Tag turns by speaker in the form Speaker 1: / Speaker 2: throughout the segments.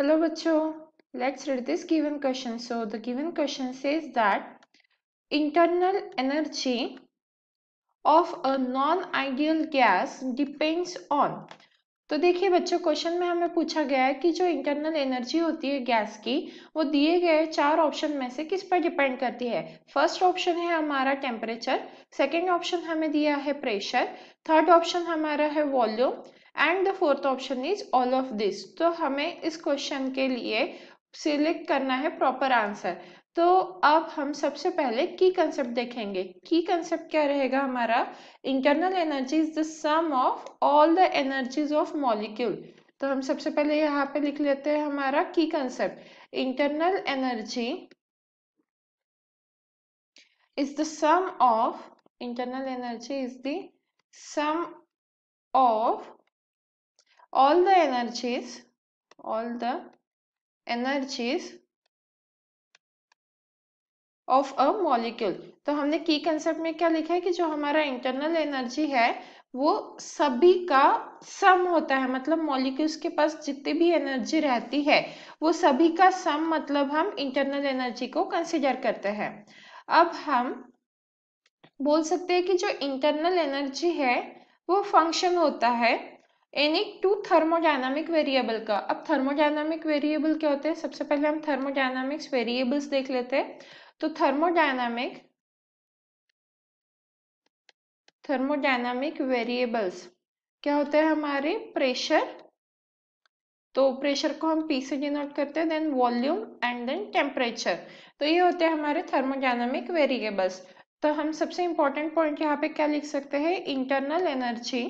Speaker 1: hello बच्चों let's read this given question so the given question says that internal energy of a non ideal gas depends on तो देखिए बच्चों question में हमें पूछा गया है कि जो इंटरनल एनर्जी होती है गैस की वो दिए गए चार ऑप्शन में से किस पर डिपेंड करती है फर्स्ट ऑप्शन है हमारा टेम्परेचर सेकंड ऑप्शन हमें दिया है प्रेशर थर्ड ऑप्शन हमारा है volume and the fourth option is all of this तो हमें इस क्वेश्चन के लिए सिलेक्ट करना है प्रॉपर आंसर तो अब हम सबसे पहले की कंसेप्ट देखेंगे की कंसेप्ट क्या रहेगा हमारा internal energy is the sum of all the energies of molecule तो हम सबसे पहले यहाँ पे लिख लेते हैं हमारा की concept internal energy is the sum of internal energy is the
Speaker 2: sum of all the energies
Speaker 1: all the energies of a molecule तो हमने की कंसेप्ट में क्या लिखा है कि जो हमारा इंटरनल एनर्जी है वो सभी का सम होता है मतलब मॉलिक्यूल्स के पास जितनी भी एनर्जी रहती है वो सभी का सम मतलब हम इंटरनल एनर्जी को कंसिडर करते हैं अब हम बोल सकते हैं कि जो इंटरनल एनर्जी है वो फंक्शन होता है एनिक टू थर्मोडायनामिक वेरिएबल का अब थर्मोडायनामिक वेरिएबल क्या होते हैं सबसे पहले हम थर्मोडायनामिक्स वेरिएबल्स देख लेते हैं तो थर्मोडायनामिक थर्मोडायनामिक वेरिएबल्स क्या होते हैं हमारे प्रेशर तो प्रेशर को हम पी से डिनोट करते हैं then volume and then temperature तो ये होते हैं हमारे थर्मोडायनामिक वेरिएबल्स तो हम सबसे इंपॉर्टेंट पॉइंट यहाँ पे क्या लिख सकते हैं internal energy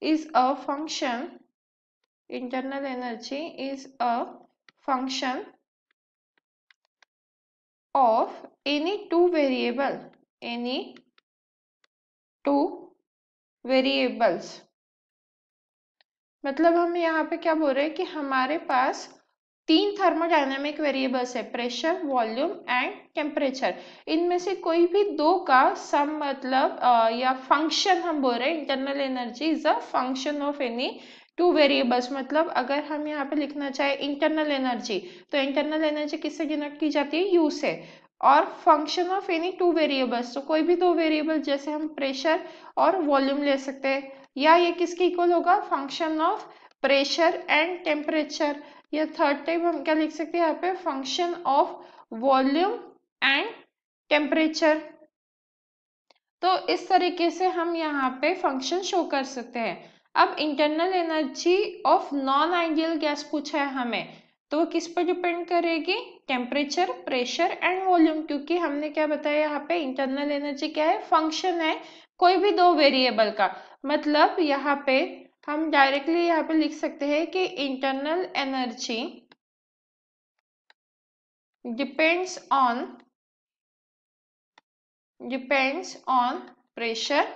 Speaker 1: is a function
Speaker 2: internal energy is a function of any two variable any
Speaker 1: two variables मतलब हम यहाँ पे क्या बोल रहे हैं कि हमारे पास तीन थर्मोडायनेमिक वेरिएबल्स है प्रेशर वॉल्यूम एंड टेम्परेचर इनमें से कोई भी दो का सम मतलब आ, या फंक्शन हम बोल रहे हैं internal energy is a function of any two variables मतलब अगर हम यहाँ पे लिखना चाहे इंटरनल एनर्जी तो इंटरनल एनर्जी किससे डिनोट की जाती है यू से और function of any two variables तो कोई भी दो वेरिएबल जैसे हम प्रेशर और वॉल्यूम ले सकते हैं या ये किसके इक्वल होगा function of pressure and temperature या थर्ड टाइप हम क्या लिख सकते हैं यहाँ पे function of volume and temperature तो इस तरीके से हम यहाँ पे फंक्शन शो कर सकते हैं अब internal energy of non ideal gas पूछा है हमें तो किस पर डिपेंड करेगी टेम्परेचर प्रेशर एंड वॉल्यूम क्योंकि हमने क्या बताया यहाँ पे इंटरनल एनर्जी क्या है फंक्शन है कोई भी दो वेरिएबल का मतलब यहाँ पे हम डायरेक्टली यहाँ पे लिख सकते हैं कि internal energy depends on depends on pressure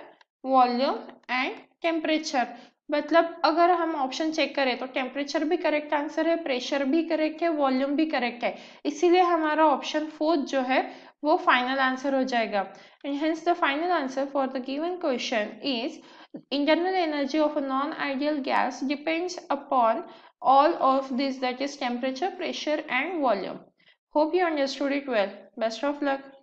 Speaker 1: volume and temperature मतलब अगर हम ऑप्शन चेक करें तो टेम्परेचर भी करेक्ट आंसर है प्रेशर भी करेक्ट है वॉल्यूम भी करेक्ट है इसीलिए हमारा ऑप्शन फोर्थ जो है वो फाइनल आंसर हो जाएगा hence the final answer for the given question is internal energy of a non ideal gas depends upon all of this that is temperature pressure and volume hope you
Speaker 2: understood it well best of luck